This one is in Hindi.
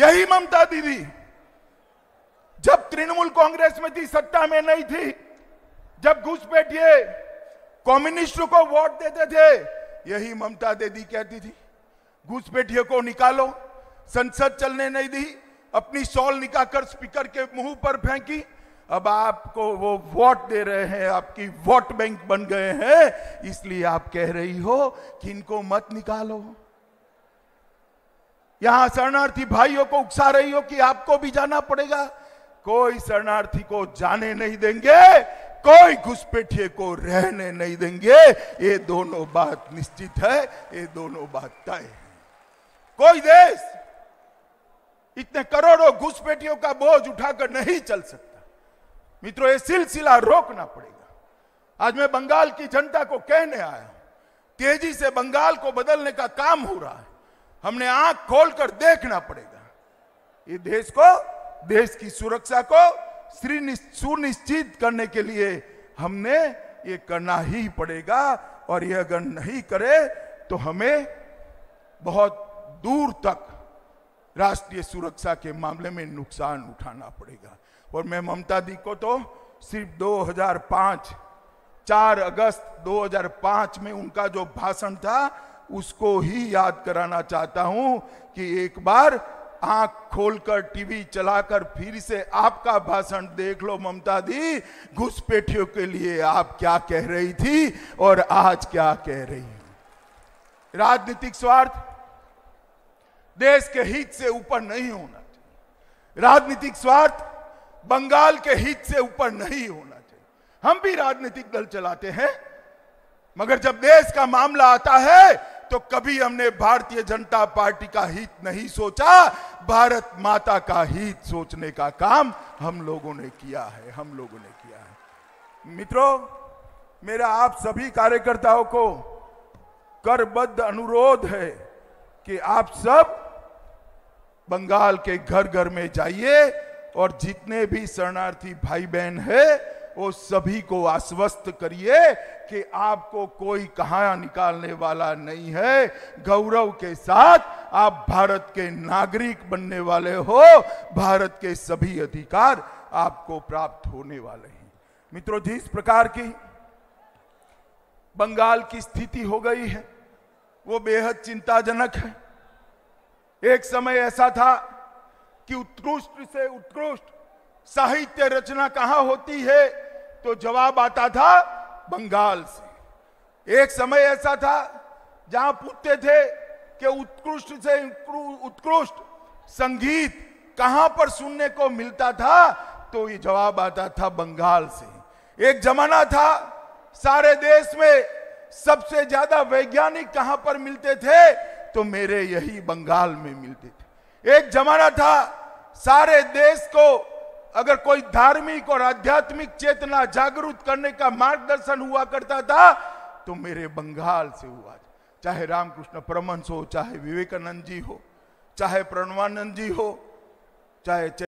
यही ममता दीदी जब तृणमूल कांग्रेस में थी सत्ता में नहीं थी जब घुसपैठिए कम्युनिस्टों को वोट देते थे यही ममता दीदी कहती थी घुसपैठिए को निकालो संसद चलने नहीं दी अपनी शॉल निकालकर स्पीकर के मुंह पर फेंकी अब आपको वो वोट दे रहे हैं आपकी वोट बैंक बन गए हैं इसलिए आप कह रही हो कि इनको मत निकालो यहां शरणार्थी भाइयों को उकसा रही हो कि आपको भी जाना पड़ेगा कोई शरणार्थी को जाने नहीं देंगे कोई घुसपेठिए को रहने नहीं देंगे ये दोनों बात निश्चित है ये दोनों बात तय है कोई देश इतने करोड़ों घुसपेटियों का बोझ उठाकर नहीं चल सकता मित्रों ये सिलसिला रोकना पड़ेगा आज मैं बंगाल की जनता को कहने आया हूं तेजी से बंगाल को बदलने का काम हो रहा है हमने आंख खोलकर देखना पड़ेगा ये देश को देश की सुरक्षा को सुनिश्चित करने के लिए हमने ये करना ही पड़ेगा और ये अगर नहीं करे तो हमें बहुत दूर तक राष्ट्रीय सुरक्षा के मामले में नुकसान उठाना पड़ेगा और मैं ममता दी को तो सिर्फ 2005 4 अगस्त 2005 में उनका जो भाषण था उसको ही याद कराना चाहता हूं कि एक बार आंख खोलकर टीवी चलाकर फिर से आपका भाषण देख लो ममता दी घुसपेठियों के लिए आप क्या कह रही थी और आज क्या कह रही है राजनीतिक स्वार्थ देश के हित से ऊपर नहीं होना चाहिए राजनीतिक स्वार्थ बंगाल के हित से ऊपर नहीं होना चाहिए हम भी राजनीतिक दल चलाते हैं मगर जब देश का मामला आता है तो कभी हमने भारतीय जनता पार्टी का हित नहीं सोचा भारत माता का हित सोचने का काम हम लोगों ने किया है हम लोगों ने किया है मित्रों मेरा आप सभी कार्यकर्ताओं को करबद्ध अनुरोध है कि आप सब बंगाल के घर घर में जाइए और जितने भी शरणार्थी भाई बहन है वो सभी को आश्वस्त करिए कि आपको कोई कहा निकालने वाला नहीं है गौरव के साथ आप भारत के नागरिक बनने वाले हो भारत के सभी अधिकार आपको प्राप्त होने वाले हैं मित्रों जिस प्रकार की बंगाल की स्थिति हो गई है वो बेहद चिंताजनक है एक समय ऐसा था कि उत्कृष्ट से उत्कृष्ट साहित्य रचना कहां होती है तो जवाब आता था बंगाल से एक समय ऐसा था जहां पूछते थे कि उत्कृष्ट से उत्कृष्ट संगीत कहां पर सुनने को मिलता था तो ये जवाब आता था बंगाल से एक जमाना था सारे देश में सबसे ज्यादा वैज्ञानिक कहां पर मिलते थे तो मेरे यही बंगाल में मिलते थे एक जमाना था सारे देश को अगर कोई धार्मिक और आध्यात्मिक चेतना जागरूक करने का मार्गदर्शन हुआ करता था तो मेरे बंगाल से हुआ चाहे रामकृष्ण परमंश हो चाहे विवेकानंद जी हो चाहे प्रणवानंद जी हो चाहे